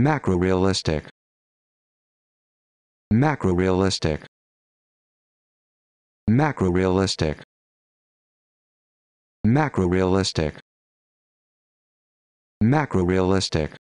Macro-realistic. Macro-realistic. Macro-realistic. Macro-realistic. Macro-realistic.